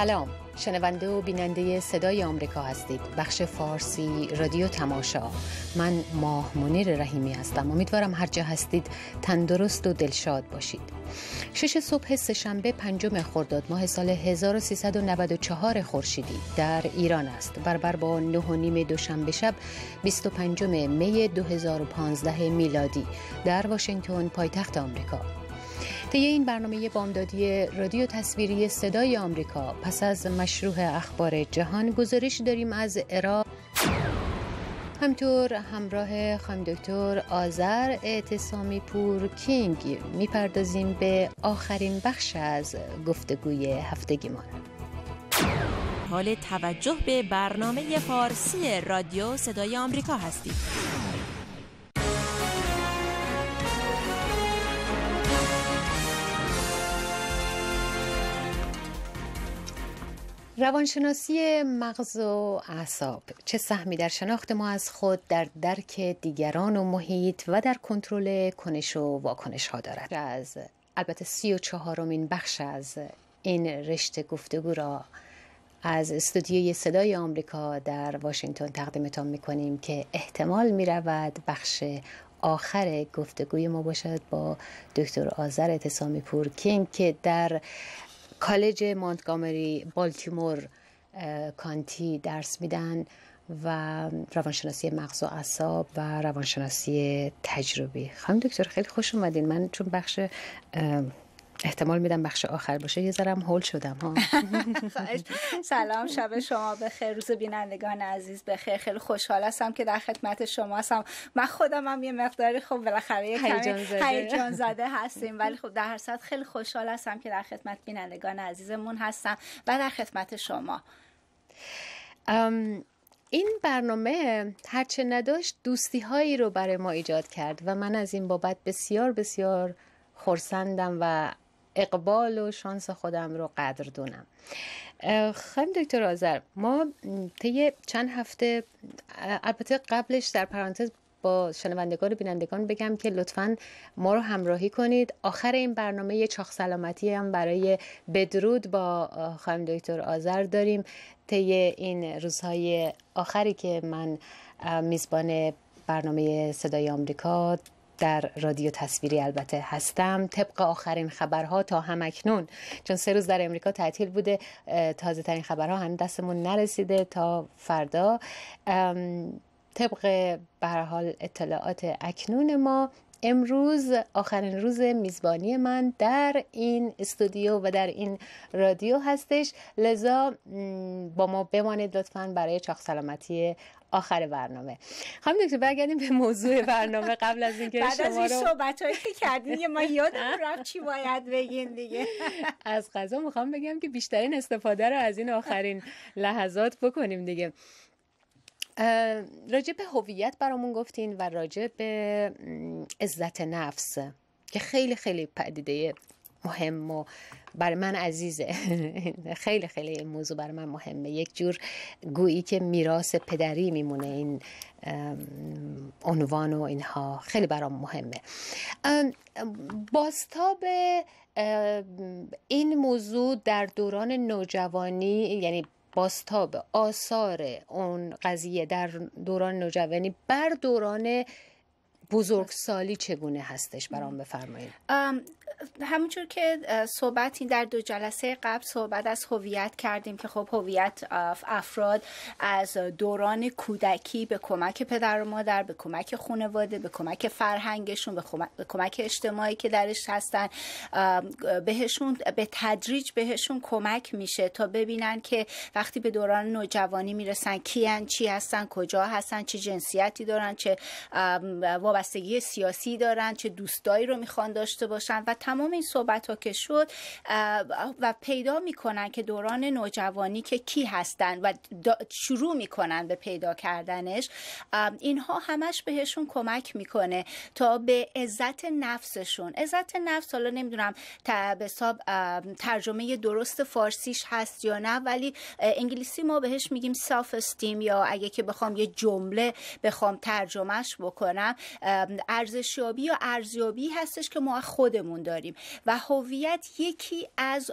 سلام شنونده و بیننده صدای آمریکا هستید بخش فارسی رادیو تماشا من ماه منیر رحیمی هستم امیدوارم هر جا هستید تندرست و دلشاد باشید شش صبح سهشنبه پنجم خرداد ماه سال 1394 خورشیدی در ایران است برابر با نه و نیم دوشنبه شب 25 می 2015 میلادی در واشنگتن پایتخت آمریکا طی این برنامه بامدادی رادیو تصویری صدای آمریکا پس از مشروع اخبار جهان گزارش داریم از عراق همطور همراه خانم دکتر آذر اعتصامی پور کینگ میپردازیم به آخرین بخش از گفتگوی ما حال توجه به برنامه فارسی رادیو صدای آمریکا هستید روانشناسی مغز و اعصاب چه سهمی در شناخت ما از خود در درک دیگران و محیط و در کنترل کنش و واکنش ها دارد از البته سی و چهارمین بخش از این رشته گفتگو را از استودیوی صدای آمریکا در واشنگتن تقدیمتان میکنیم که احتمال میرود بخش آخر گفتگوی ما باشد با دکتر آذر پور کینگ که در کالج مانتگامری بالتیمور کانتی درس میدن و روانشناسی مغز و اعصاب و روانشناسی تجربی خانم دکتر خیلی خوش اومدین من چون بخش احتمال میدم بخش آخر باشه یه ذرم هول شدم ها سلام شب شما بخیر روز بینندگان عزیز بخیر خیلی خوشحال هستم که در خدمت شما هستم من خودم هم یه مقداری خب بالاخره یه کمی هیجان زده هستیم ولی خب در هر صد خیلی خوشحال هستم که در خدمت بینندگان عزیزمون هستم و در خدمت شما ام این برنامه هرچه نداشت دوستی هایی رو برای ما ایجاد کرد و من از این بابت بسیار بسیار خورسندم و اقبال و شانس خودم رو قدر دونم خانم دکتر آذر ما طی چند هفته البته قبلش در پرانتز با شنوندگان و بینندگان بگم که لطفا ما رو همراهی کنید آخر این برنامه یه چاخ سلامتی هم برای بدرود با خانم دکتر آذر داریم طی این روزهای آخری که من میزبان برنامه صدای آمریکا در رادیو تصویری البته هستم طبق آخرین خبرها تا اکنون چون سه روز در امریکا تعطیل بوده تازه ترین خبرها هم دستمون نرسیده تا فردا طبق به حال اطلاعات اکنون ما امروز آخرین روز میزبانی من در این استودیو و در این رادیو هستش لذا با ما بمانید لطفا برای چاخ سلامتی آخر برنامه خانم دکتر برگردیم به موضوع برنامه قبل از اینکه بعد از این صحبت هایی که کردین ما یادم رفت چی باید بگین دیگه از غذا میخوام بگم که بیشترین استفاده رو از این آخرین لحظات بکنیم دیگه راجع به هویت برامون گفتین و راجع به عزت نفس که خیلی خیلی پدیده مهم و برای من عزیزه خیلی خیلی این موضوع برای من مهمه یک جور گویی که میراث پدری میمونه این عنوان و اینها خیلی برام مهمه باستاب این موضوع در دوران نوجوانی یعنی باستاب آثار اون قضیه در دوران نوجوانی بر دوران بزرگسالی چگونه هستش برام بفرمایید همونجور که این در دو جلسه قبل صحبت از هویت کردیم که خب هویت افراد از دوران کودکی به کمک پدر و مادر به کمک خانواده به کمک فرهنگشون به, کمک, اجتماعی که درش هستن بهشون به تدریج بهشون کمک میشه تا ببینن که وقتی به دوران نوجوانی میرسن کیان چی هستن کجا هستن چه جنسیتی دارن چه وابستگی سیاسی دارن چه دوستایی رو میخوان داشته باشن و تمام این صحبت ها که شد و پیدا میکنن که دوران نوجوانی که کی هستن و شروع میکنن به پیدا کردنش اینها همش بهشون کمک میکنه تا به عزت نفسشون عزت نفس حالا نمیدونم به ترجمه درست فارسیش هست یا نه ولی انگلیسی ما بهش میگیم سلف استیم یا اگه که بخوام یه جمله بخوام ترجمهش بکنم ارزشیابی یا ارزیابی هستش که ما خودمون داریم و هویت یکی از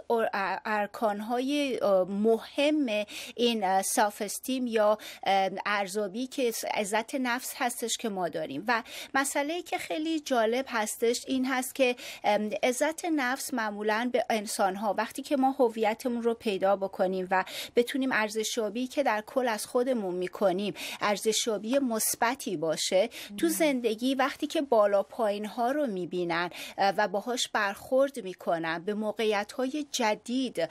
ارکانهای مهم این سلف استیم یا ارزشی که عزت نفس هستش که ما داریم و مسئله که خیلی جالب هستش این هست که عزت نفس معمولا به انسان ها وقتی که ما هویتمون رو پیدا بکنیم و بتونیم ارزشیابی که در کل از خودمون میکنیم ارزشیابی مثبتی باشه تو زندگی وقتی که بالا پایین ها رو میبینن و باهاش برخورد میکنن به موقعیت های جدید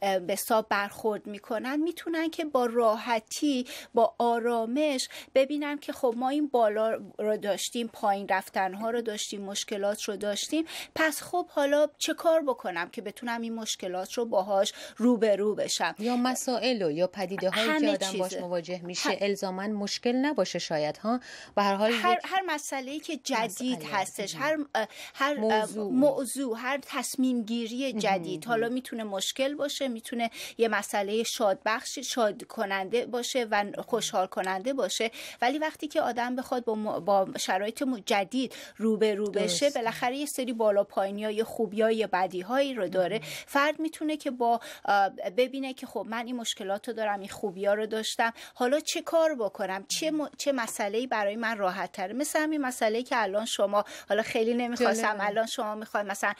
به برخورد میکنن میتونن که با راحتی با آرامش ببینن که خب ما این بالا رو داشتیم پایین رفتن ها رو داشتیم مشکلات رو داشتیم پس خب حالا چه کار بکنم که بتونم این مشکلات رو باهاش روبرو بشم یا مسائل و یا پدیده هایی که آدم باش مواجه میشه هم... الزاما مشکل نباشه شاید ها هر حال هر, هر مسئله که جدید هستش هر هر موضوع هر تصمیم گیری جدید حالا میتونه مشکل باشه میتونه یه مسئله شاد بخش شاد کننده باشه و خوشحال کننده باشه ولی وقتی که آدم بخواد با, با شرایط جدید روبه رو بشه بالاخره یه سری بالا پایینی های خوبی های بدی هایی رو داره فرد میتونه که با ببینه که خب من این مشکلات رو دارم این خوبی ها رو داشتم حالا چه کار بکنم چه, م... چه مسئله برای من راحت تره مثل همین که الان شما حالا خیلی نمیخواستم الان شما میخواد مثلا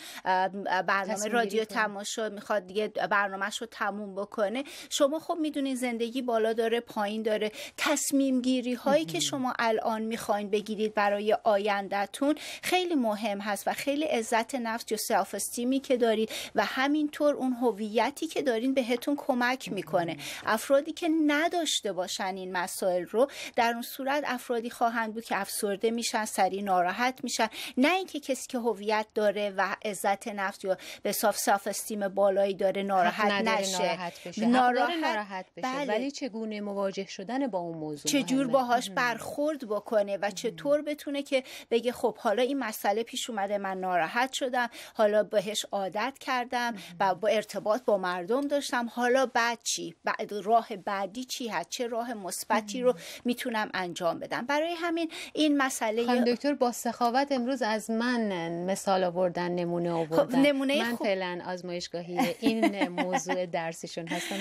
برنامه رادیو تماشا میخواد دیگه برنامهش رو تموم بکنه شما خب میدونین زندگی بالا داره پایین داره تصمیم گیری هایی که شما الان میخواین بگیرید برای آیندهتون خیلی مهم هست و خیلی عزت نفس یا سلف استیمی که دارید و همینطور اون هویتی که دارین بهتون کمک میکنه افرادی که نداشته باشن این مسائل رو در اون صورت افرادی خواهند بود که افسرده میشن سری ناراحت میشن نه اینکه کسی که هویت داره و عزت نفس یا به صاف صاف استیم بالایی داره ناراحت نشه ناراحت بشه ناراحت, بله. ولی چگونه مواجه شدن با اون موضوع چجور باهاش برخورد بکنه و چطور بتونه که بگه خب حالا این مسئله پیش اومده من ناراحت شدم حالا بهش عادت کردم و با ارتباط با مردم داشتم حالا بعد چی بعد راه بعدی چی هست چه راه مثبتی رو میتونم انجام بدم برای همین این مسئله دکتر با سخاوت امروز از من مثال آوردن نمونه خب، آوردن نمونه من فعلا آزمایشگاهی این موضوع درسیشون هستم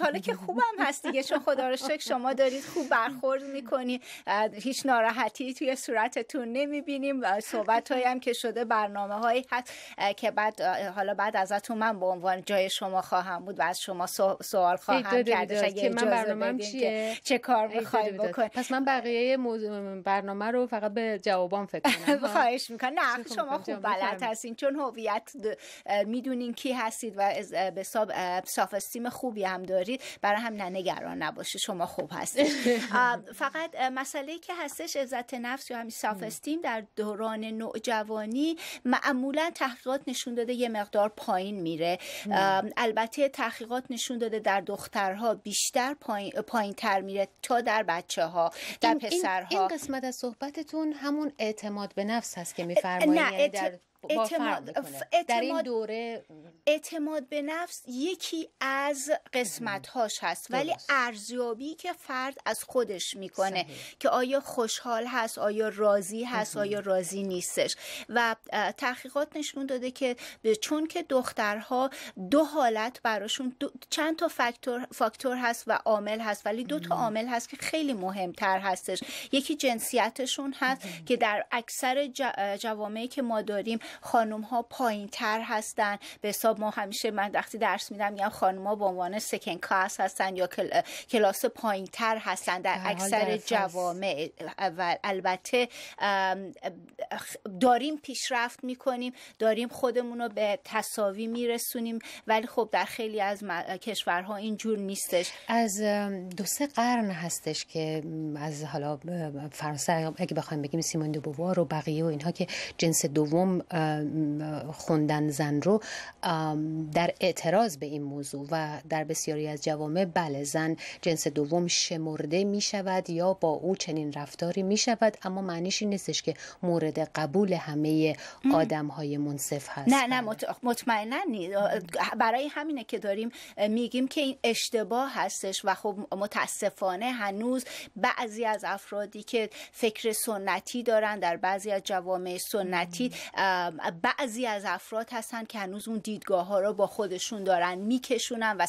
حالا که خوبم هست دیگه چون خدا رو شکر شما دارید خوب برخورد میکنی هیچ ناراحتی توی صورتتون نمیبینیم صحبت هایی هم که شده برنامه هایی هست که بعد حالا بعد ازتون من به عنوان جای شما خواهم بود و از شما سوال خواهم کرد که من برنامه چیه چه کار میخوای بکنی پس من بقیه موضوع برنامه رو فقط به جوابام فکر کنم خواهش میکنم نه شما خوب بلد راحت هستین چون هویت میدونین کی هستید و به ساف استیم خوبی هم دارید برای هم نه نگران نباشه شما خوب هستید فقط مسئله که هستش عزت نفس یا همین ساف استیم در دوران نوجوانی معمولا تحقیقات نشون داده یه مقدار پایین میره البته تحقیقات نشون داده در دخترها بیشتر پایین, تر میره تا در بچه ها در پسرها این قسمت از صحبتتون همون اعتماد به نفس هست که میفرمایید نه یعنی در... خب، اعتماد در دوره اعتماد به نفس یکی از قسمت هاش هست ولی ارزیابی که فرد از خودش میکنه که آیا خوشحال هست آیا راضی هست آیا راضی نیستش و تحقیقات نشون داده که چون که دخترها دو حالت براشون چند تا فاکتور فاکتور هست و عامل هست ولی دو تا عامل هست که خیلی مهمتر هستش یکی جنسیتشون هست که در اکثر جوامعی که ما داریم خانم ها پایین تر هستن به حساب ما همیشه من وقتی درس میدم میگم خانم ها به عنوان سکن کلاس هستن یا کلاس پایین تر هستن در اکثر جوامع و البته داریم پیشرفت میکنیم داریم خودمون رو به تصاوی میرسونیم ولی خب در خیلی از کشورها اینجور نیستش از دو سه قرن هستش که از حالا فرانسه اگه بخوایم بگیم سیمون دوبوار و بقیه و اینها که جنس دوم خوندن زن رو در اعتراض به این موضوع و در بسیاری از جوامع بله زن جنس دوم شمرده می شود یا با او چنین رفتاری می شود اما معنیش این نیستش که مورد قبول همه آدم های منصف هست نه نه مطمئنا برای همینه که داریم میگیم که این اشتباه هستش و خب متاسفانه هنوز بعضی از افرادی که فکر سنتی دارن در بعضی از جوامع سنتی بعضی از افراد هستن که هنوز اون دیدگاه ها رو با خودشون دارن میکشونن و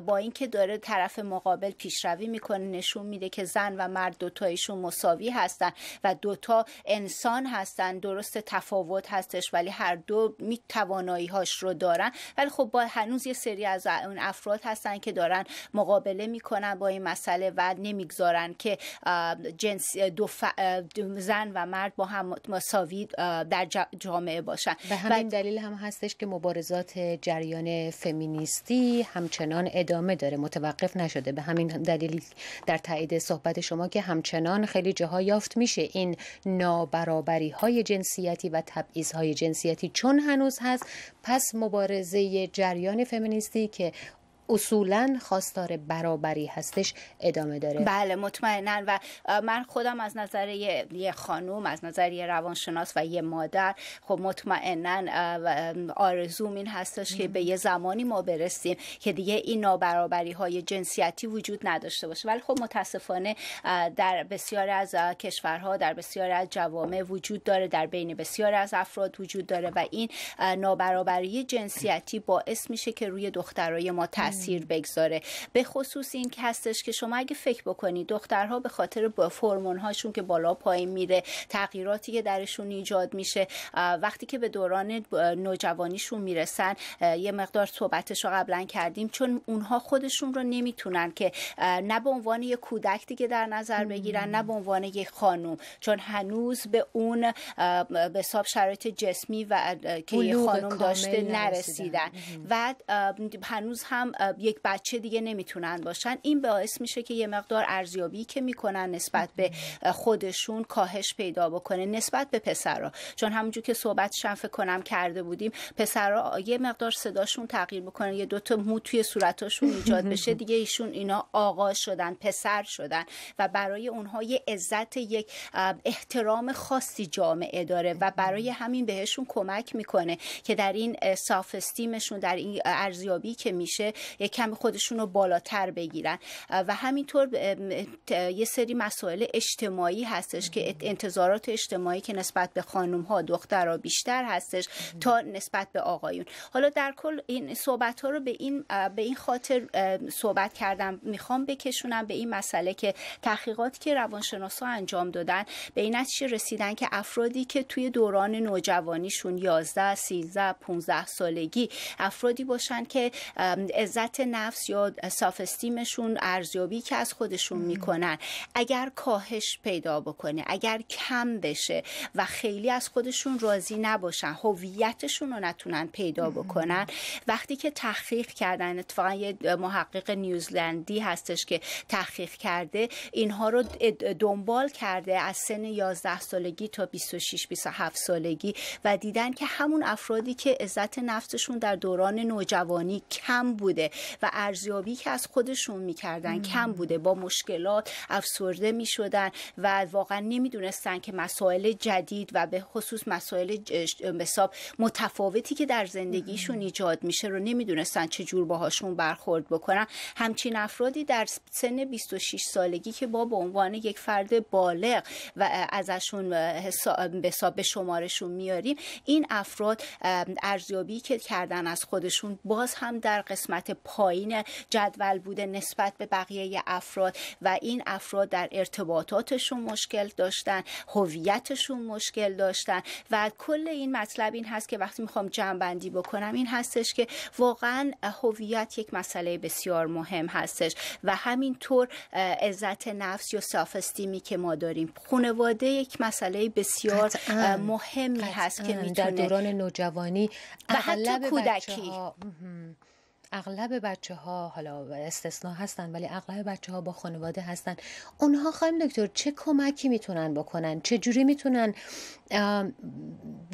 با اینکه داره طرف مقابل پیشروی میکنه نشون میده که زن و مرد دوتایشون مساوی هستن و دوتا انسان هستن درست تفاوت هستش ولی هر دو می توانایی هاش رو دارن ولی خب با هنوز یه سری از اون افراد هستن که دارن مقابله میکنن با این مسئله و نمیگذارن که جنس دو زن و مرد با هم مساوی در جامعه باشن به همین دلیل هم هستش که مبارزات جریان فمینیستی همچنان ادامه داره متوقف نشده به همین دلیل در تایید صحبت شما که همچنان خیلی جاها یافت میشه این نابرابری های جنسیتی و تبعیض های جنسیتی چون هنوز هست پس مبارزه جریان فمینیستی که اصولا خواستار برابری هستش ادامه داره بله مطمئنا و من خودم از نظر یه خانوم از نظر یه روانشناس و یه مادر خب مطمئنا آرزوم این هستش که به یه زمانی ما برسیم که دیگه این نابرابری های جنسیتی وجود نداشته باشه ولی خب متاسفانه در بسیار از کشورها در بسیار از جوامع وجود داره در بین بسیار از افراد وجود داره و این نابرابری جنسیتی باعث میشه که روی دخترای ما تاثیر بگذاره به خصوص این که هستش که شما اگه فکر بکنید دخترها به خاطر فرمون هاشون که بالا پایین میره تغییراتی که درشون ایجاد میشه وقتی که به دوران نوجوانیشون میرسن یه مقدار صحبتش رو قبلا کردیم چون اونها خودشون رو نمیتونن که نه به عنوان یک کودک دیگه در نظر بگیرن نه به عنوان یک خانوم چون هنوز به اون به حساب شرایط جسمی و که یه خانم داشته نرسیدن. و هنوز هم یک بچه دیگه نمیتونن باشن این باعث میشه که یه مقدار ارزیابی که میکنن نسبت به خودشون کاهش پیدا بکنه نسبت به پسرا چون همونجور که صحبت فکر کنم کرده بودیم پسرا یه مقدار صداشون تغییر بکنه یه دوتا مو توی صورتاشون ایجاد بشه دیگه ایشون اینا آقا شدن پسر شدن و برای اونها یه عزت یک احترام خاصی جامعه داره و برای همین بهشون کمک میکنه که در این سافستیمشون در این ارزیابی که میشه یک کمی خودشون رو بالاتر بگیرن و همینطور یه سری مسائل اجتماعی هستش که انتظارات اجتماعی که نسبت به خانم ها دخترها بیشتر هستش تا نسبت به آقایون حالا در کل این صحبت ها رو به این به این خاطر صحبت کردم میخوام بکشونم به این مسئله که تحقیقاتی که روانشناسا انجام دادن به این نتیجه رسیدن که افرادی که توی دوران نوجوانیشون 11 13 15 سالگی افرادی باشن که نفس یا سافستیمشون ارزیابی که از خودشون میکنن اگر کاهش پیدا بکنه اگر کم بشه و خیلی از خودشون راضی نباشن هویتشون رو نتونن پیدا بکنن وقتی که تحقیق کردن اتفاقا یه محقق نیوزلندی هستش که تحقیق کرده اینها رو دنبال کرده از سن 11 سالگی تا 26 27 سالگی و دیدن که همون افرادی که عزت نفسشون در دوران نوجوانی کم بوده و ارزیابی که از خودشون میکردن کم بوده با مشکلات افسرده میشدن و واقعا نمیدونستن که مسائل جدید و به خصوص مسائل حساب متفاوتی که در زندگیشون ایجاد میشه رو نمیدونستن چه جور باهاشون برخورد بکنن همچین افرادی در سن 26 سالگی که با به عنوان یک فرد بالغ و ازشون حساب به شمارشون میاریم این افراد ارزیابی که کردن از خودشون باز هم در قسمت پایین جدول بوده نسبت به بقیه افراد و این افراد در ارتباطاتشون مشکل داشتن هویتشون مشکل داشتن و کل این مطلب این هست که وقتی میخوام بندی بکنم این هستش که واقعا هویت یک مسئله بسیار مهم هستش و همینطور عزت نفس یا سافستیمی که ما داریم خانواده یک مسئله بسیار مهمی هست که میتونه در دوران نوجوانی و حتی کودکی اغلب بچه ها حالا استثنا هستن ولی اغلب بچه ها با خانواده هستن اونها خواهیم دکتر چه کمکی میتونن بکنن چه جوری میتونن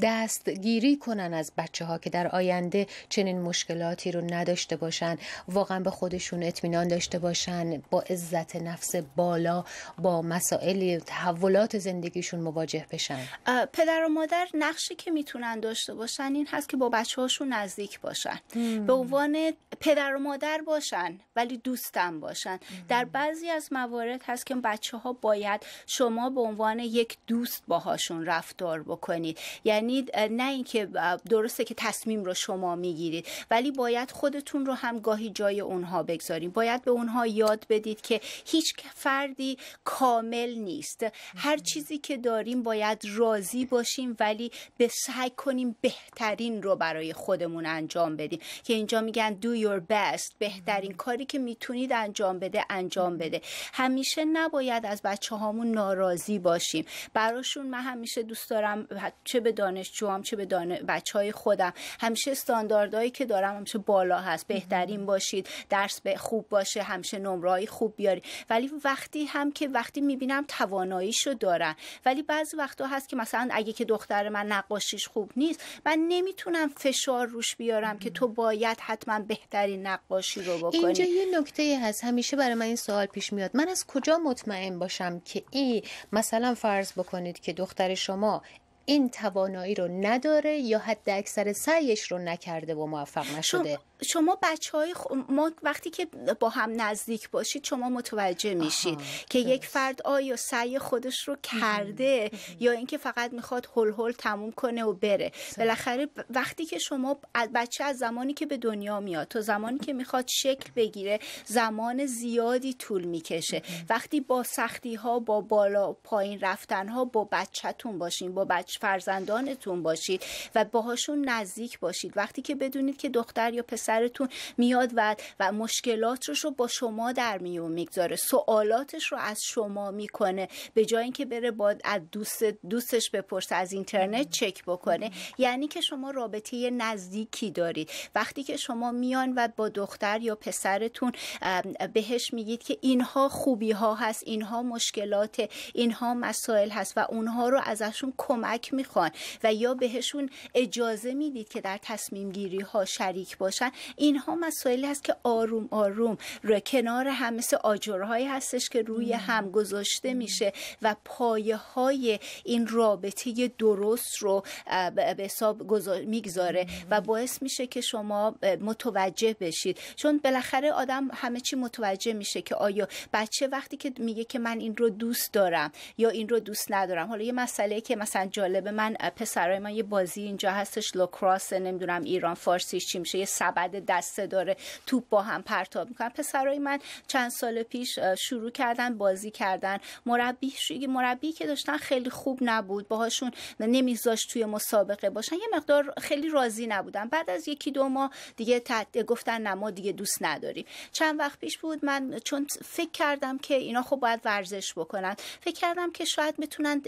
دستگیری کنن از بچه ها که در آینده چنین مشکلاتی رو نداشته باشن واقعا به خودشون اطمینان داشته باشن با عزت نفس بالا با مسائل تحولات زندگیشون مواجه بشن پدر و مادر نقشی که میتونن داشته باشن این هست که با بچه هاشون نزدیک باشن به عنوان پدر و مادر باشن ولی دوستم باشن در بعضی از موارد هست که بچه ها باید شما به عنوان یک دوست باهاشون رفتار بکنید یعنی نه اینکه درسته که تصمیم رو شما میگیرید ولی باید خودتون رو هم گاهی جای اونها بگذارید باید به اونها یاد بدید که هیچ فردی کامل نیست هر چیزی که داریم باید راضی باشیم ولی به سعی کنیم بهترین رو برای خودمون انجام بدیم که اینجا میگن دوی your best بهترین کاری که میتونید انجام بده انجام بده همیشه نباید از بچه هامون ناراضی باشیم براشون من همیشه دوست دارم چه به دانشجوام چه به بچه های خودم همیشه استانداردهایی که دارم همیشه بالا هست بهترین باشید درس به خوب باشه همیشه نمرهایی خوب بیاری ولی وقتی هم که وقتی میبینم تواناییشو دارن ولی بعض وقتا هست که مثلا اگه که دختر من نقاشیش خوب نیست من نمیتونم فشار روش بیارم که تو باید حتما به بهترین نقاشی رو بکنی اینجا یه نکته هست همیشه برای من این سوال پیش میاد من از کجا مطمئن باشم که ای مثلا فرض بکنید که دختر شما این توانایی رو نداره یا حد اکثر سعیش رو نکرده و موفق خب، نشده شما بچه های ما وقتی که با هم نزدیک باشید شما متوجه میشید که یک فرد آیا سعی خودش رو کرده یا اینکه فقط میخواد هل هل تموم کنه و بره بالاخره وقتی که شما بچه از زمانی که به دنیا میاد تا زمانی که میخواد شکل بگیره زمان زیادی طول میکشه وقتی با سختی ها با بالا پایین رفتن ها با بچهتون باشین با بچه فرزندانتون باشید و باهاشون نزدیک باشید وقتی که بدونید که دختر یا پسر سرتون میاد و و مشکلاتش رو با شما در میون میگذاره سوالاتش رو از شما میکنه به جای اینکه بره با از دوست دوستش بپرسه از اینترنت چک بکنه یعنی که شما رابطه نزدیکی دارید وقتی که شما میان و با دختر یا پسرتون بهش میگید که اینها خوبی ها هست اینها مشکلات اینها مسائل هست و اونها رو ازشون کمک میخوان و یا بهشون اجازه میدید که در تصمیم گیری ها شریک باشن اینها مسائلی هست که آروم آروم رو کنار هم مثل آجرهایی هستش که روی هم گذاشته میشه و پایه های این رابطه درست رو به حساب میگذاره و باعث میشه که شما متوجه بشید چون بالاخره آدم همه چی متوجه میشه که آیا بچه وقتی که میگه که من این رو دوست دارم یا این رو دوست ندارم حالا یه مسئله که مثلا جالبه من پسرای من یه بازی اینجا هستش لوکراس نمیدونم ایران فارسیش چی میشه یه بعد دسته داره توپ با هم پرتاب میکنن پسرای من چند سال پیش شروع کردن بازی کردن مربی مربی که داشتن خیلی خوب نبود باهاشون نمیذاشت توی مسابقه باشن یه مقدار خیلی راضی نبودن بعد از یکی دو ماه دیگه تحت... گفتن نه ما دیگه دوست نداریم چند وقت پیش بود من چون فکر کردم که اینا خب باید ورزش بکنن فکر کردم که شاید میتونن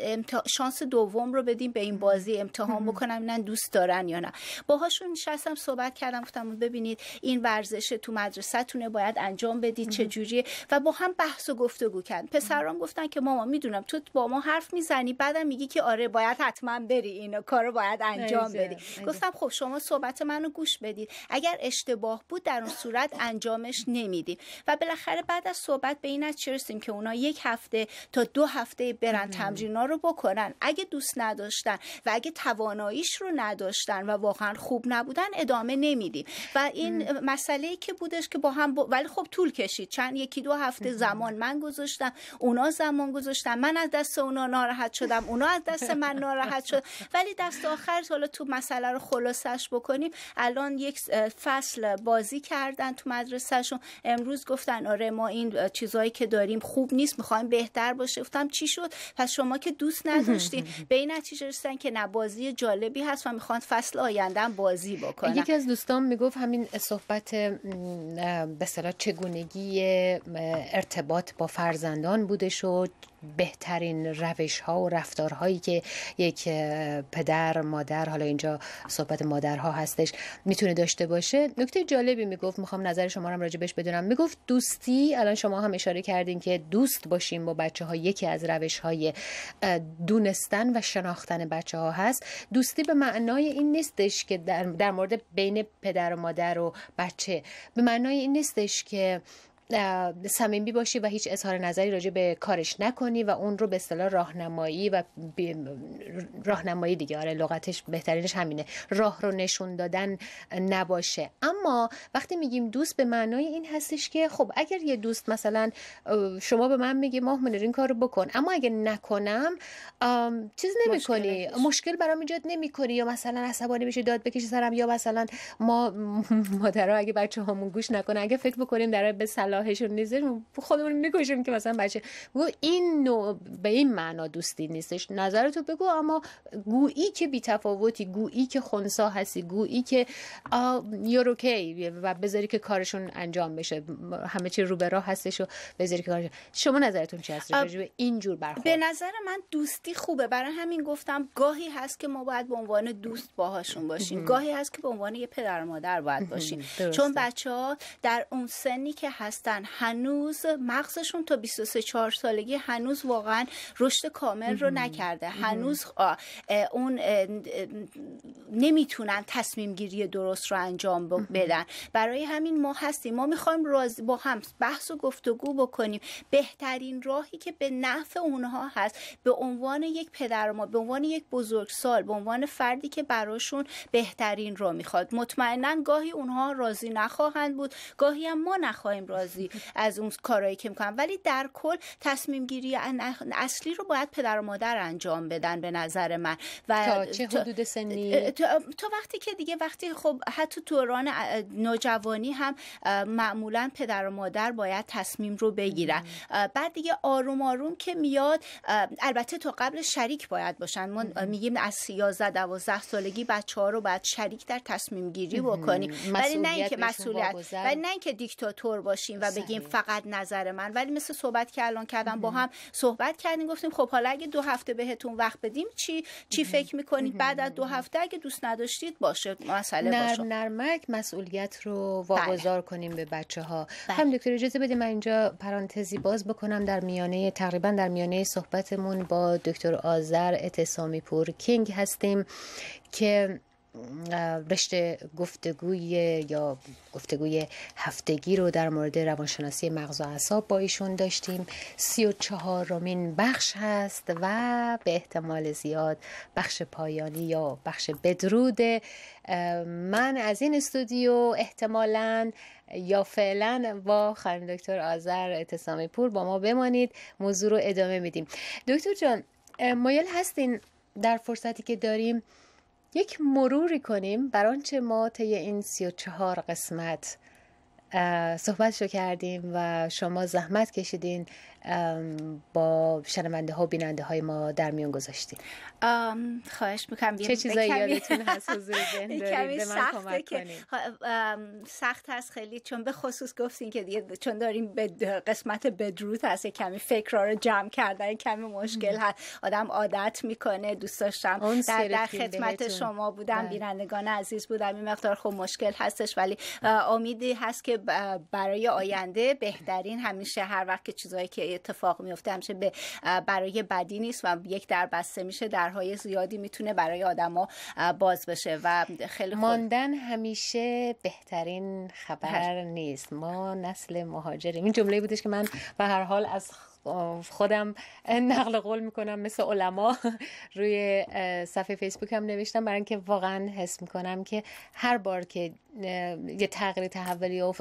شانس دوم رو بدیم به این بازی امتحان بکنم اینا دوست دارن یا نه باهاشون نشستم صحبت کردم گفتم ببینید این ورزش تو مدرسهتونه باید انجام بدید چجوریه و با هم بحث و گفتگو کرد پسران گفتن که ماما میدونم تو با ما حرف میزنی بعدم میگی که آره باید حتما بری اینو کارو باید انجام بدی گفتم خب شما صحبت منو گوش بدید اگر اشتباه بود در اون صورت انجامش نمیدیم و بالاخره بعد از صحبت به این چهرسیم که اونا یک هفته تا دو هفته برن تمرین رو بکنن اگه دوست نداشتن و اگه تواناییش رو نداشتن و واقعا خوب نبودن ادامه نمیدیم و این مسئله ای که بودش که با هم با... ولی خب طول کشید چند یکی دو هفته زمان من گذاشتم اونا زمان گذاشتم من از دست اونا ناراحت شدم اونا از دست من ناراحت شد ولی دست آخر حالا تو مسئله رو خلاصش بکنیم الان یک فصل بازی کردن تو مدرسهشون امروز گفتن آره ما این چیزهایی که داریم خوب نیست میخوایم بهتر باشه گفتم چی شد پس شما که دوست نداشتین به این نتیجه رسیدن که نه بازی جالبی هست و میخوان فصل آینده بازی بکنن یکی از دوستان میگفت همین صحبت به چگونگی ارتباط با فرزندان بوده شد. بهترین روش ها و رفتارهایی که یک پدر مادر حالا اینجا صحبت مادرها هستش میتونه داشته باشه نکته جالبی میگفت میخوام نظر شما هم راجبش بدونم میگفت دوستی الان شما هم اشاره کردین که دوست باشیم با بچه ها یکی از روش های دونستن و شناختن بچه ها هست دوستی به معنای این نیستش که در, در مورد بین پدر و مادر و بچه به معنای این نیستش که صمیمی باشی و هیچ اظهار نظری راجع به کارش نکنی و اون رو به اصطلاح راهنمایی و راهنمایی دیگه آره لغتش بهترینش همینه راه رو نشون دادن نباشه اما وقتی میگیم دوست به معنای این هستش که خب اگر یه دوست مثلا شما به من میگی ماه این کارو بکن اما اگه نکنم چیز نمیکنی مشکل, مشکل برام ایجاد نمیکنی یا مثلا عصبانی میشه داد بکشی سرم یا مثلا ما مادرها اگه بچه‌هامون گوش نکنه اگه فکر بکنیم در به سلام صلاحشون نیستش خودمون میکشیم که مثلا بچه و این نوع به این معنا دوستی نیستش نظرتو بگو اما گویی که بی تفاوتی گویی که خونسا هستی گویی که یوروکی و بذاری که کارشون انجام بشه همه چی رو به راه هستش و بذاری که شما نظرتون چی هست این جور برخورد به نظر من دوستی خوبه برای همین گفتم گاهی هست که ما باید به عنوان دوست باهاشون باشیم گاهی هست که به عنوان یه پدر مادر باید باشیم چون بچه ها در اون سنی که هست هستن هنوز مغزشون تا 23 4 سالگی هنوز واقعا رشد کامل رو نکرده هنوز اون نمیتونن تصمیم گیری درست رو انجام بدن برای همین ما هستیم ما میخوایم با هم بحث و گفتگو بکنیم بهترین راهی که به نفع اونها هست به عنوان یک پدر ما به عنوان یک بزرگسال به عنوان فردی که براشون بهترین را میخواد مطمئنا گاهی اونها راضی نخواهند بود گاهی هم ما نخواهیم راضی از اون کارایی که میکنن ولی در کل تصمیم گیری اصلی رو باید پدر و مادر انجام بدن به نظر من و تا چه حدود سنی تا وقتی که دیگه وقتی خب حتی دوران نوجوانی هم معمولا پدر و مادر باید تصمیم رو بگیرن بعد دیگه آروم آروم که میاد البته تا قبل شریک باید باشن ما میگیم از 11 12 سالگی بچه ها رو باید شریک در تصمیم گیری بکنیم ولی نه اینکه مسئولیت ولی نه اینکه دیکتاتور باشیم و و بگیم فقط نظر من ولی مثل صحبت که الان کردم با هم صحبت کردیم گفتیم خب حالا اگه دو هفته بهتون وقت بدیم چی چی فکر میکنید بعد از دو هفته اگه دوست نداشتید باشه مسئله باشه نرمک مسئولیت رو بله. واگذار کنیم به بچه ها هم بله. دکتر اجازه بدیم من اینجا پرانتزی باز بکنم در میانه تقریبا در میانه صحبتمون با دکتر آذر اتسامی پور کینگ هستیم که رشته گفتگوی یا گفتگوی هفتگی رو در مورد روانشناسی مغز و اعصاب با ایشون داشتیم سی و چهارمین بخش هست و به احتمال زیاد بخش پایانی یا بخش بدرود من از این استودیو احتمالا یا فعلا با خانم دکتر آذر اتسامی پور با ما بمانید موضوع رو ادامه میدیم دکتر جان مایل هستین در فرصتی که داریم یک مروری کنیم بر آنچه ما طی این سی و چهار قسمت صحبت رو کردیم و شما زحمت کشیدین با شنونده ها بیننده های ما در میان گذاشتید خواهش میکنم چه چیزایی یادتون هست کمی سخته که خب، سخت هست خیلی چون به خصوص گفتین که چون داریم به قسمت بدروت هست کمی فکرها رو جمع کردن کمی مشکل هست آدم عادت میکنه دوست داشتم در, خدمت شما بودم بله. بینندگان عزیز بودم این مقدار خب مشکل هستش ولی امیدی هست که برای آینده بهترین همیشه هر وقت که چیزایی که اتفاق میفته همیشه به برای بدی نیست و یک در بسته میشه درهای زیادی میتونه برای آدما باز بشه و خیلی خود... ماندن همیشه بهترین خبر نیست ما نسل مهاجریم این جمله بودش که من به هر حال از خودم نقل قول میکنم مثل علما روی صفحه فیسبوک هم نوشتم برای اینکه واقعا حس میکنم که هر بار که یه تغییر تحولی تو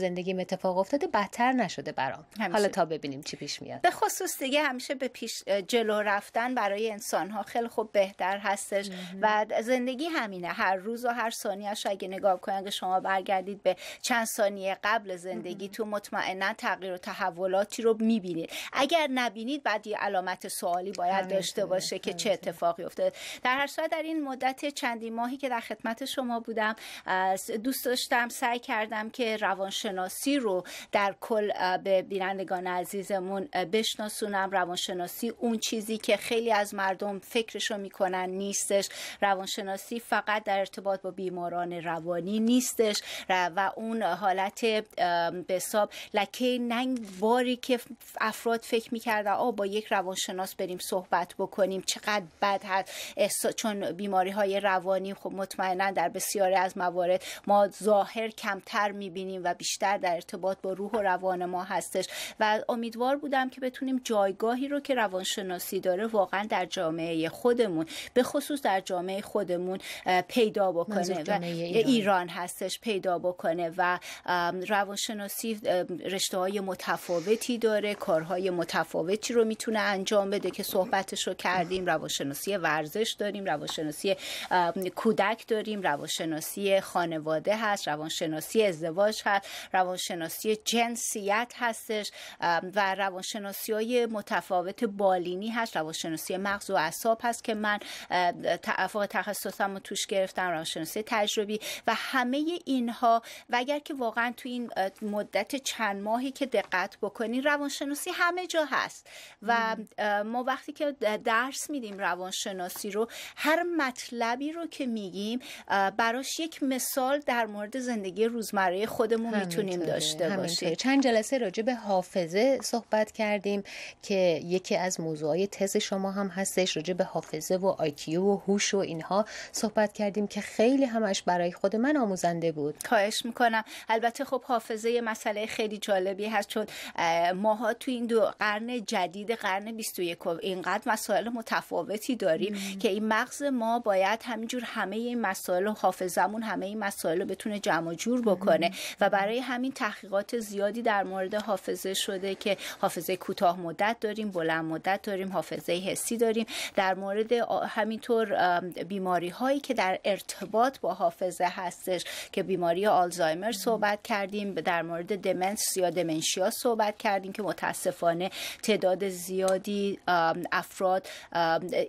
زندگی اتفاق افتاده بدتر نشده برام همیشه. حالا تا ببینیم چی پیش میاد به خصوص دیگه همیشه به پیش جلو رفتن برای انسان ها خیلی خوب بهتر هستش و زندگی همینه هر روز و هر ثانیهش اگه نگاه کنید شما برگردید به چند ثانیه قبل زندگی تو مطمئنا تغییر و تحولاتی رو میبینید اگر نبینید بعد یه علامت سوالی باید داشته باشه که چه اتفاقی افتاده در هر صورت در این مدت چندی ماهی که در خدمت شما بودم دوست داشتم سعی کردم که روانشناسی رو در کل به بینندگان عزیزمون بشناسونم روانشناسی اون چیزی که خیلی از مردم فکرشو میکنن نیستش روانشناسی فقط در ارتباط با بیماران روانی نیستش و اون حالت به حساب لکه ننگ باری که افراد فکر میکردم آ با یک روانشناس بریم صحبت بکنیم چقدر بد هست چون بیماری های روانی خب مطمئنا در بسیاری از موارد ما ظاهر کمتر میبینیم و بیشتر در ارتباط با روح و روان ما هستش و امیدوار بودم که بتونیم جایگاهی رو که روانشناسی داره واقعا در جامعه خودمون به خصوص در جامعه خودمون پیدا بکنه و ایران. هستش پیدا بکنه و روانشناسی رشته های متفاوتی داره کارهای متفاوتی رو میتونه انجام بده که صحبتش رو کردیم روانشناسی ورزش داریم روانشناسی کودک داریم روانشناسی خانواده هست روانشناسی ازدواج هست روانشناسی جنسیت هستش و روانشناسی های متفاوت بالینی هست روانشناسی مغز و اعصاب هست که من تفاوت تخصصم رو توش گرفتم روانشناسی تجربی و همه اینها و اگر که واقعا تو این مدت چند ماهی که دقت بکنین روانشناسی هم همه جا هست و ما وقتی که درس میدیم روانشناسی رو هر مطلبی رو که میگیم براش یک مثال در مورد زندگی روزمره خودمون میتونیم داشته باشیم چند جلسه راجع به حافظه صحبت کردیم که یکی از موضوعهای تز شما هم هستش راجع به حافظه و آیکیو و هوش و اینها صحبت کردیم که خیلی همش برای خود من آموزنده بود کاش میکنم البته خب حافظه یه مسئله خیلی جالبی هست چون ماها تو این دو قرن جدید قرن 21 اینقدر مسائل متفاوتی داریم که این مغز ما باید همینجور همه این مسائل و حافظمون همه این مسائل رو بتونه جمع جور بکنه و برای همین تحقیقات زیادی در مورد حافظه شده که حافظه کوتاه مدت داریم بلند مدت داریم حافظه حسی داریم در مورد همینطور بیماری هایی که در ارتباط با حافظه هستش که بیماری آلزایمر صحبت کردیم در مورد دمنس یا دمنشیا صحبت کردیم که متاسفانه تعداد زیادی افراد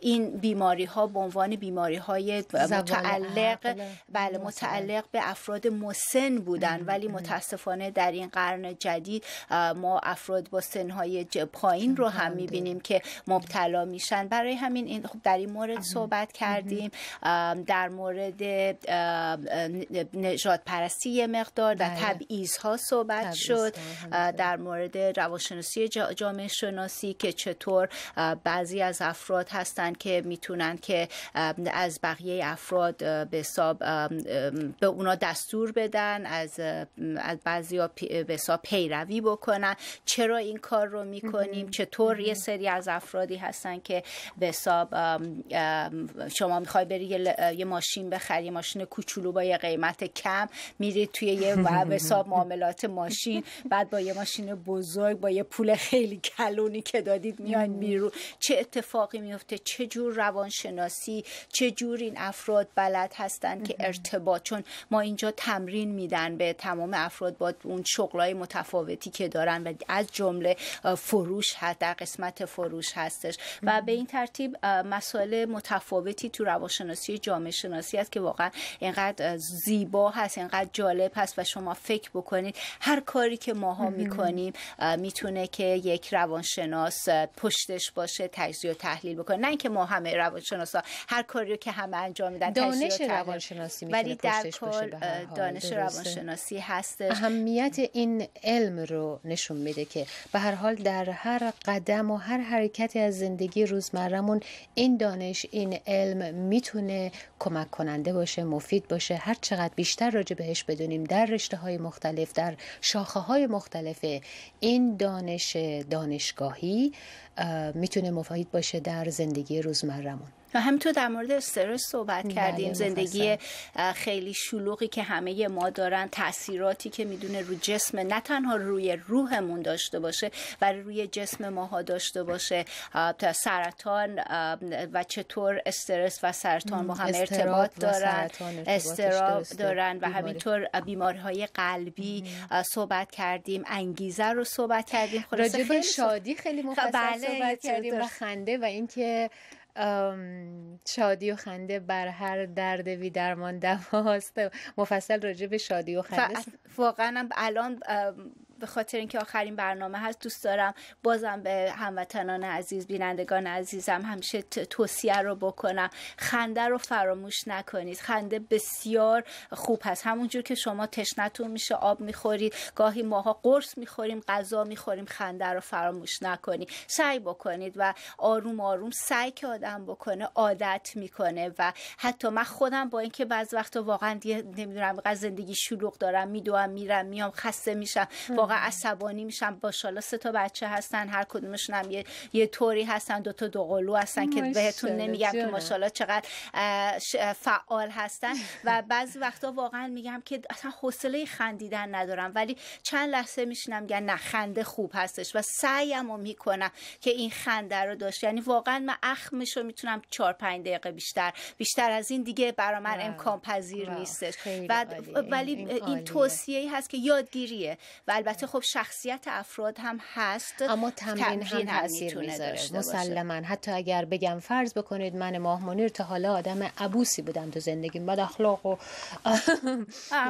این بیماری ها به عنوان بیماری های متعلق بله متعلق به افراد مسن بودن ولی متاسفانه در این قرن جدید ما افراد با سنهای پایین رو هم میبینیم که مبتلا میشن برای همین این خب در این مورد صحبت کردیم در مورد نجات پرستی مقدار و بله. تبعیض ها صحبت شد در مورد روانشناسی جامعه شناسی که چطور بعضی از افراد هستند که میتونن که از بقیه افراد به حساب به اونا دستور بدن از از بعضیا به حساب پیروی بکنن چرا این کار رو میکنیم چطور یه سری از افرادی هستن که به حساب شما میخوای بری یه ماشین بخری یه ماشین کوچولو با یه قیمت کم میری توی یه حساب معاملات ماشین بعد با یه ماشین بزرگ با یه پول خیلی خیلی کلونی که دادید میاین میرو چه اتفاقی میفته چه جور روانشناسی چه جور این افراد بلد هستن که ارتباط چون ما اینجا تمرین میدن به تمام افراد با اون شغلای متفاوتی که دارن و از جمله فروش هست در قسمت فروش هستش و به این ترتیب مسائل متفاوتی تو روانشناسی جامعه شناسی هست که واقعا اینقدر زیبا هست اینقدر جالب هست و شما فکر بکنید هر کاری که ماها میکنیم میتونه که یک روانشناس پشتش باشه تجزیه و تحلیل بکنه نه اینکه ما همه روانشناسا هر کاری رو که همه انجام میدن دانش روانشناسی ولی در کل دانش روانشناسی هست اهمیت این علم رو نشون میده که به هر حال در هر قدم و هر حرکتی از زندگی روزمرمون این دانش این علم میتونه کمک کننده باشه مفید باشه هر چقدر بیشتر راجع بهش بدونیم در رشته های مختلف در شاخه های مختلف این دانش دانشگاهی میتونه مفید باشه در زندگی روزمرمون همینطور در مورد استرس صحبت بله، کردیم زندگی خیلی شلوغی که همه ما دارن تاثیراتی که میدونه رو جسم نه تنها روی روحمون داشته باشه و روی جسم ماها داشته باشه سرطان و چطور استرس و سرطان با هم ارتباط دارن استراب دارن و همینطور های قلبی صحبت کردیم انگیزه رو صحبت کردیم راجب شادی خیلی مفصل بله، صحبت کردیم و خنده و اینکه شادی و خنده بر هر درد بی درمان دواست مفصل راجع به شادی و خنده واقعا الان به خاطر اینکه آخرین برنامه هست دوست دارم بازم به هموطنان عزیز بینندگان عزیزم همیشه توصیه رو بکنم خنده رو فراموش نکنید خنده بسیار خوب هست همونجور که شما تشنتون میشه آب میخورید گاهی ماها قرص میخوریم غذا میخوریم خنده رو فراموش نکنید سعی بکنید و آروم آروم سعی که آدم بکنه عادت میکنه و حتی من خودم با اینکه بعض وقتا واقعا نمیدونم زندگی شلوغ دارم میدوام میرم میام خسته میشم واقعا موقع عصبانی میشن ماشاءالله سه تا بچه هستن هر کدومشون هم یه, یه طوری هستن دو تا دوقلو هستن که بهتون نمیگم که ماشاءالله چقدر فعال هستن و بعضی وقتا واقعا میگم که اصلا حوصله خندیدن ندارم ولی چند لحظه میشینم میگم نه خنده خوب هستش و سعیم رو میکنم که این خنده رو داشت یعنی واقعا من اخمش رو میتونم چهار پنج دقیقه بیشتر بیشتر از این دیگه برا من امکان پذیر نیستش ولی این, این توصیه هست که یادگیریه و البته خب شخصیت افراد هم هست اما تمرین, هم تاثیر میذاره مسلما حتی اگر بگم فرض بکنید من ماه منیر تا حالا آدم عبوسی بودم تو زندگی بعد اخلاق و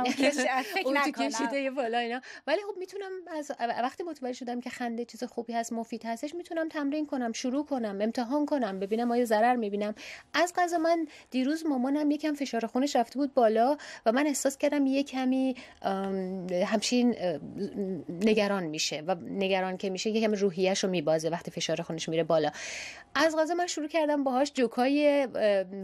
کشیده بالا اینا ولی خب میتونم از وقتی متوجه شدم که خنده چیز خوبی هست مفید هستش میتونم تمرین کنم شروع کنم امتحان کنم ببینم آیا ضرر میبینم از قضا من دیروز مامانم یکم فشار خونش رفته بود بالا و من احساس کردم یه کمی همچین نگران میشه و نگران که میشه یکم روحیهش رو میبازه وقتی فشار خونش میره بالا از غذا من شروع کردم باهاش جوکای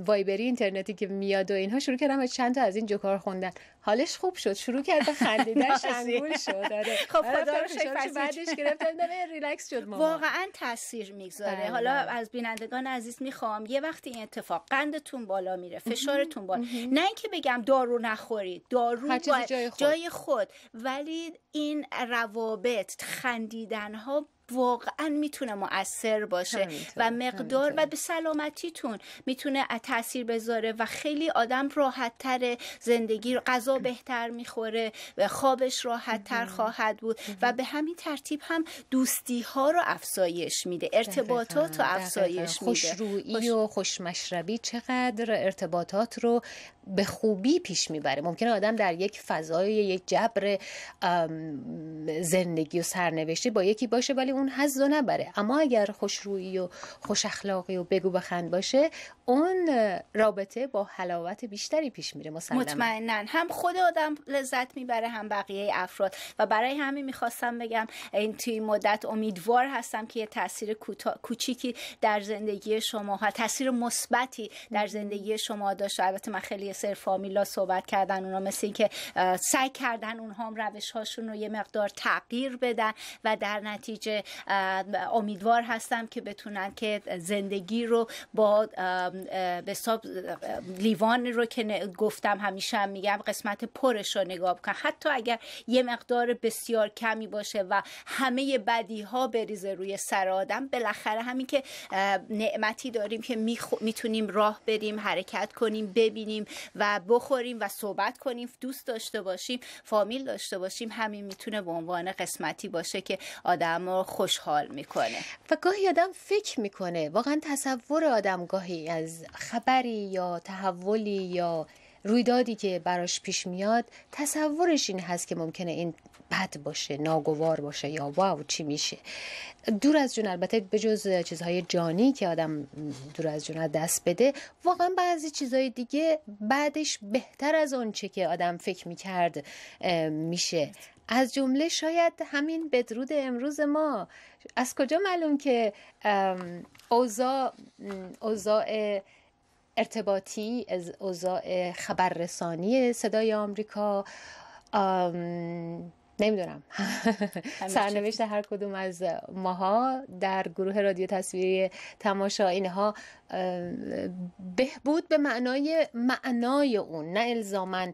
وایبری اینترنتی که میاد و اینها شروع کردم از چند تا از این جوکار خوندن حالش خوب شد شروع کرد به خندیدن شنگول شد آره. خب آره، خدا رو بعدش گرفتم ریلکس شد ماما. واقعا تاثیر میگذاره بله، حالا بله. از بینندگان عزیز میخوام یه وقتی این اتفاق قندتون بالا میره فشارتون بالا نه اینکه بگم دارو نخورید دارو جای خود. جای خود ولی این روابط خندیدن ها واقعا میتونه مؤثر باشه و مقدار و به سلامتیتون میتونه تاثیر بذاره و خیلی آدم راحت تر زندگی غذا بهتر میخوره و خوابش راحت تر خواهد بود و به همین ترتیب هم دوستی ها رو افزایش میده ارتباطات رو افزایش میده خوشرویی و خوشمشربی چقدر ارتباطات رو به خوبی پیش میبره ممکنه آدم در یک فضای یک جبر زندگی و سرنوشتی با یکی باشه ولی اون حظ نبره اما اگر خوشرویی و خوش اخلاقی و بگو بخند باشه اون رابطه با حلاوت بیشتری پیش میره مطمئنا هم خود آدم لذت میبره هم بقیه افراد و برای همین میخواستم بگم این توی مدت امیدوار هستم که یه تاثیر کوچیکی در زندگی شما ها تاثیر مثبتی در زندگی شما داشت البته من خیلی سر فامیلا صحبت کردن اونا مثل اینکه سعی کردن اونها هم روش هاشون رو یه مقدار تغییر بدن و در نتیجه امیدوار هستم که بتونن که زندگی رو با به لیوان رو که گفتم همیشه هم میگم قسمت پرش رو نگاه بکن حتی اگر یه مقدار بسیار کمی باشه و همه بدی ها بریزه روی سر آدم بالاخره همین که نعمتی داریم که میتونیم راه بریم حرکت کنیم ببینیم و بخوریم و صحبت کنیم دوست داشته باشیم فامیل داشته باشیم همین میتونه به عنوان قسمتی باشه که آدم رو خوشحال میکنه و گاهی آدم فکر میکنه واقعا تصور آدم گاهی از خبری یا تحولی یا رویدادی که براش پیش میاد تصورش این هست که ممکنه این بد باشه ناگوار باشه یا واو چی میشه دور از جون البته به جز چیزهای جانی که آدم دور از جون دست بده واقعا بعضی چیزهای دیگه بعدش بهتر از اون چه که آدم فکر میکرد میشه از جمله شاید همین بدرود امروز ما از کجا معلوم که اوضاع ارتباطی از اوضاع خبررسانی صدای آمریکا نمیدونم سرنوشت هر کدوم از ماها در گروه رادیو تصویری تماشا اینها بهبود به معنای معنای اون نه الزامن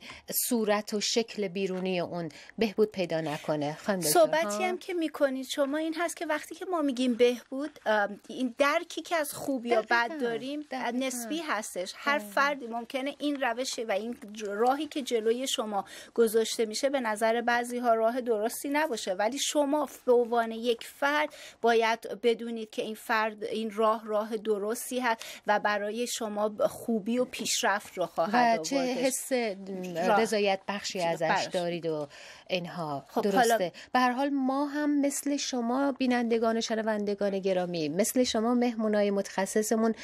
صورت و شکل بیرونی اون بهبود پیدا نکنه صحبتی هم که میکنید شما این هست که وقتی که ما میگیم بهبود این درکی که از خوب یا بد داریم نسبی هستش هر فردی ممکنه این روش و این راهی که جلوی شما گذاشته میشه به نظر بعضی ها راه درستی نباشه ولی شما به عنوان یک فرد باید بدونید که این فرد این راه راه درستی هست و برای شما خوبی و پیشرفت رو خواهد و چه حس رضایت بخشی ازش دارید و اینها خب درسته به هر حال ما هم مثل شما بینندگان و شنوندگان گرامی مثل شما مهمونای متخصصمون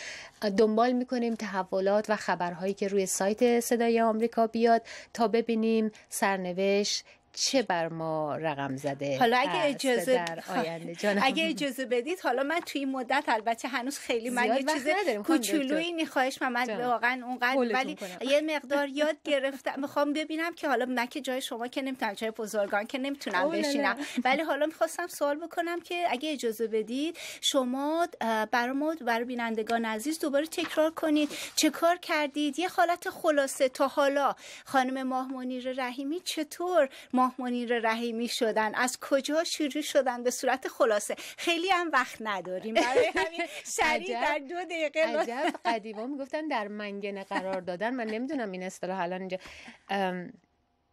دنبال میکنیم تحولات و خبرهایی که روی سایت صدای آمریکا بیاد تا ببینیم سرنوشت چه بر ما رقم زده حالا اگه اجازه در آینده جانم. اگه اجازه بدید حالا من توی مدت البته هنوز خیلی من یه چیز کوچولویی نخواهش من, من واقعا اونقدر ولی یه مقدار یاد گرفتم میخوام ببینم که حالا من که جای شما که نمیتونم جای بزرگان که نمیتونم بشینم ولی حالا میخواستم سوال بکنم که اگه اجازه بدید شما بر ما بر بینندگان عزیز دوباره تکرار کنید چه کار کردید یه حالت خلاصه تا حالا خانم ماهمنیر رحیمی چطور ما ماه منیر رحیمی شدن از کجا شروع شدن به صورت خلاصه خیلی هم وقت نداریم برای همین سریع در دو دقیقه عجب قدیبا میگفتن در منگنه قرار دادن من نمیدونم این اصطلاح حالا اینجا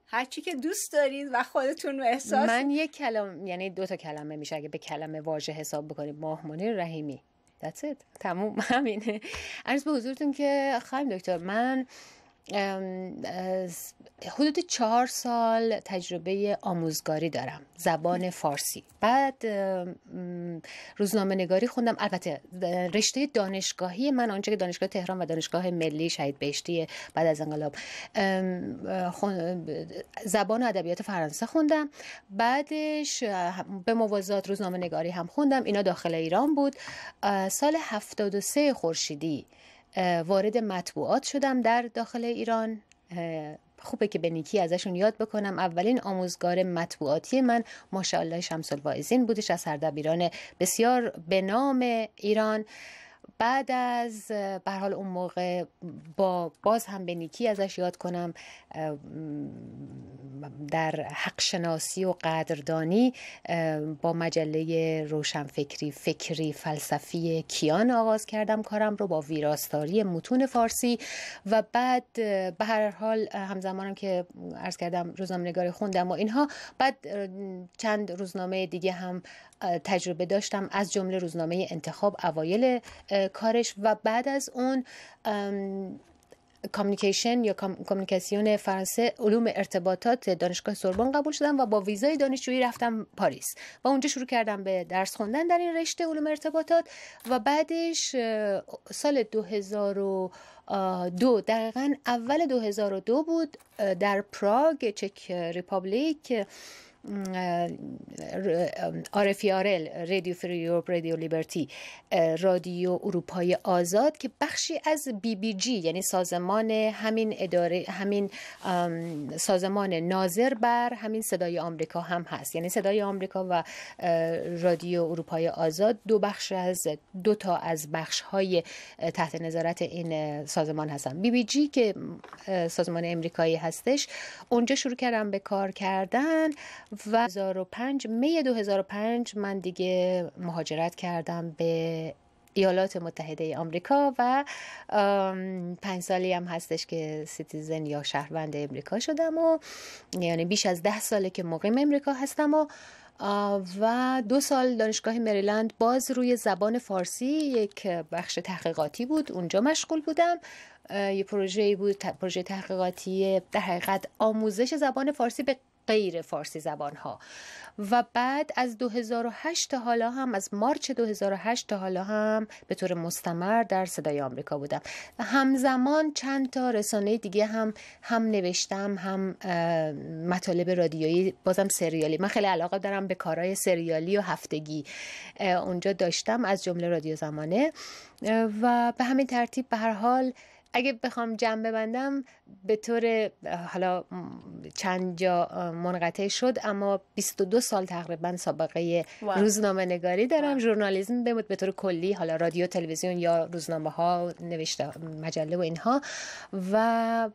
هرچی که دوست دارید و خودتون رو احساس من یک کلام یعنی دو تا کلمه میشه اگه به کلمه واژه حساب بکنیم ماه منیر رحیمی That's it. تموم همینه عرض به حضورتون که خانم دکتر من حدود چهار سال تجربه آموزگاری دارم زبان فارسی بعد روزنامه نگاری خوندم البته رشته دانشگاهی من آنچه که دانشگاه تهران و دانشگاه ملی شهید بهشتی بعد از انقلاب زبان و ادبیات فرانسه خوندم بعدش به موازات روزنامه نگاری هم خوندم اینا داخل ایران بود سال 73 خورشیدی وارد مطبوعات شدم در داخل ایران خوبه که به نیکی ازشون یاد بکنم اولین آموزگار مطبوعاتی من ماشاءالله شمس الواعظین بودش از سردبیران بسیار به نام ایران بعد از به حال اون موقع با باز هم به نیکی ازش یاد کنم در حق شناسی و قدردانی با مجله روشنفکری فکری فلسفی کیان آغاز کردم کارم رو با ویراستاری متون فارسی و بعد به هر حال همزمانم که عرض کردم روزنامه نگاری خوندم و اینها بعد چند روزنامه دیگه هم تجربه داشتم از جمله روزنامه انتخاب اوایل کارش و بعد از اون کامیکیشن یا کامیکاسیون فرانسه علوم ارتباطات دانشگاه سوربن قبول شدم و با ویزای دانشجویی رفتم پاریس و اونجا شروع کردم به درس خوندن در این رشته علوم ارتباطات و بعدش سال 2002 دقیقا اول 2002 بود در پراگ چک ریپابلیک آرفیارل رادیو فری رادیو لیبرتی رادیو اروپای آزاد که بخشی از بی بی جی یعنی سازمان همین اداره همین سازمان ناظر بر همین صدای آمریکا هم هست یعنی صدای آمریکا و رادیو اروپای آزاد دو بخش از دو تا از بخش های تحت نظارت این سازمان هستن بی بی جی که سازمان امریکایی هستش اونجا شروع کردم به کار کردن و 2005 می 2005 من دیگه مهاجرت کردم به ایالات متحده ای آمریکا و پنج سالی هم هستش که سیتیزن یا شهروند امریکا شدم و یعنی بیش از ده ساله که مقیم امریکا هستم و و دو سال دانشگاه مریلند باز روی زبان فارسی یک بخش تحقیقاتی بود اونجا مشغول بودم یه پروژه بود پروژه تحقیقاتی در حقیقت آموزش زبان فارسی به غیر فارسی زبان ها و بعد از 2008 تا حالا هم از مارچ 2008 تا حالا هم به طور مستمر در صدای آمریکا بودم و همزمان چند تا رسانه دیگه هم هم نوشتم هم مطالب رادیویی بازم سریالی من خیلی علاقه دارم به کارهای سریالی و هفتگی اونجا داشتم از جمله رادیو زمانه و به همین ترتیب به هر حال اگه بخوام جمع ببندم به طور حالا چند جا منقطع شد اما 22 سال تقریبا سابقه روزنامه نگاری دارم ژورنالیسم به طور کلی حالا رادیو تلویزیون یا روزنامه ها نوشته مجله و اینها و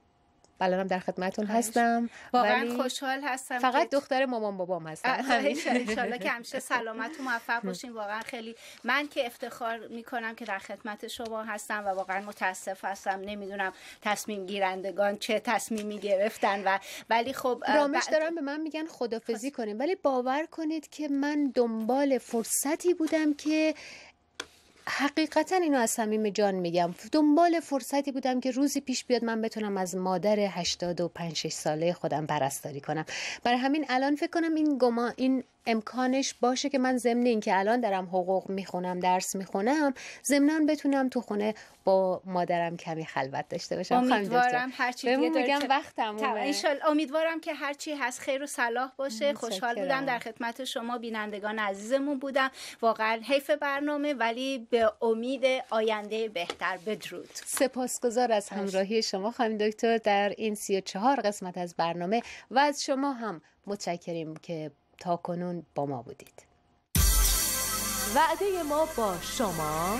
الانم در خدمتون هستم واقعا خوشحال هستم فقط دختر مامان بابام هستم ان که همیشه سلامت و موفق باشین واقعا خیلی من که افتخار می میکنم که در خدمت شما هستم و واقعا متاسف هستم نمیدونم تصمیم گیرندگان چه تصمیمی گرفتن و ولی خب رامش دارم به من میگن خدافزی کنیم ولی باور کنید که من دنبال فرصتی بودم که حقیقتا اینو از صمیم جان میگم دنبال فرصتی بودم که روزی پیش بیاد من بتونم از مادر 85 ساله خودم پرستاری کنم برای همین الان فکر کنم این گما این امکانش باشه که من ضمن اینکه الان دارم حقوق میخونم درس میخونم ضمنا بتونم تو خونه با مادرم کمی خلوت داشته باشم امیدوارم هر چی میگم امیدوارم که هرچی هست خیر و صلاح باشه خوشحال بودم در خدمت شما بینندگان عزیزمون بودم واقعا حیف برنامه ولی به امید آینده بهتر بدرود سپاسگزار از همراهی شما خانم دکتر در این 34 قسمت از برنامه و از شما هم متشکریم که تا کنون با ما بودید وعده ما با شما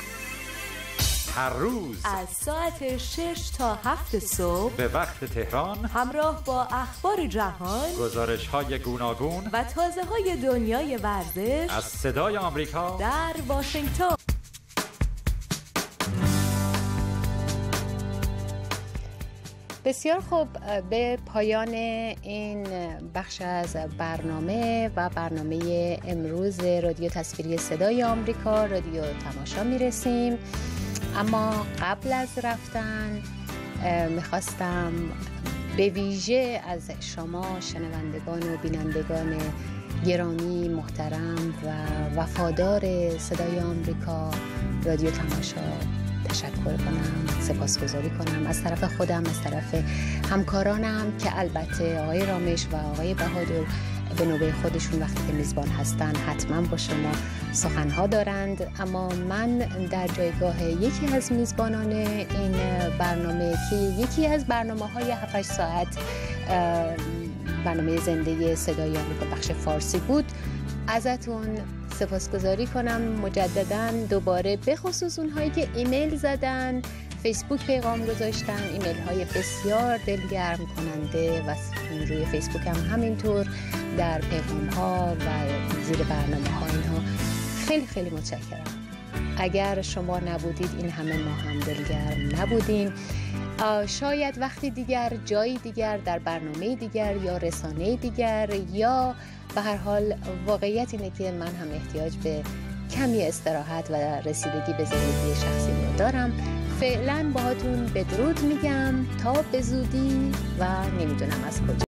هر روز از ساعت 6 تا هفت صبح به وقت تهران همراه با اخبار جهان گزارش های گوناگون و تازه های دنیای ورزش از صدای آمریکا در واشنگتن بسیار خوب به پایان این بخش از برنامه و برنامه امروز رادیو تصویری صدای آمریکا رادیو تماشا میرسیم اما قبل از رفتن میخواستم به ویژه از شما شنوندگان و بینندگان گرامی محترم و وفادار صدای آمریکا رادیو تماشا تشکر کنم سپاسگزاری کنم از طرف خودم از طرف همکارانم که البته آقای رامش و آقای بهادر به نوبه خودشون وقتی که میزبان هستن حتما با شما سخنها دارند اما من در جایگاه یکی از میزبانان این برنامه که یکی از برنامه های 7 ساعت برنامه زنده صدای آمریکا بخش فارسی بود ازتون سپاسگزاری کنم مجددا دوباره بخصوص اونهایی که ایمیل زدن فیسبوک پیغام گذاشتن ایمیل های بسیار دلگرم کننده و روی فیسبوک هم همینطور در پیغام ها و زیر برنامه ها اینها خیلی خیلی متشکرم اگر شما نبودید این همه ما هم دلگرم نبودیم شاید وقتی دیگر جایی دیگر در برنامه دیگر یا رسانه دیگر یا به هر حال واقعیت اینه که من هم احتیاج به کمی استراحت و رسیدگی به زندگی شخصی رو دارم فعلا باهاتون بدرود میگم تا به زودی و نمیدونم از کجا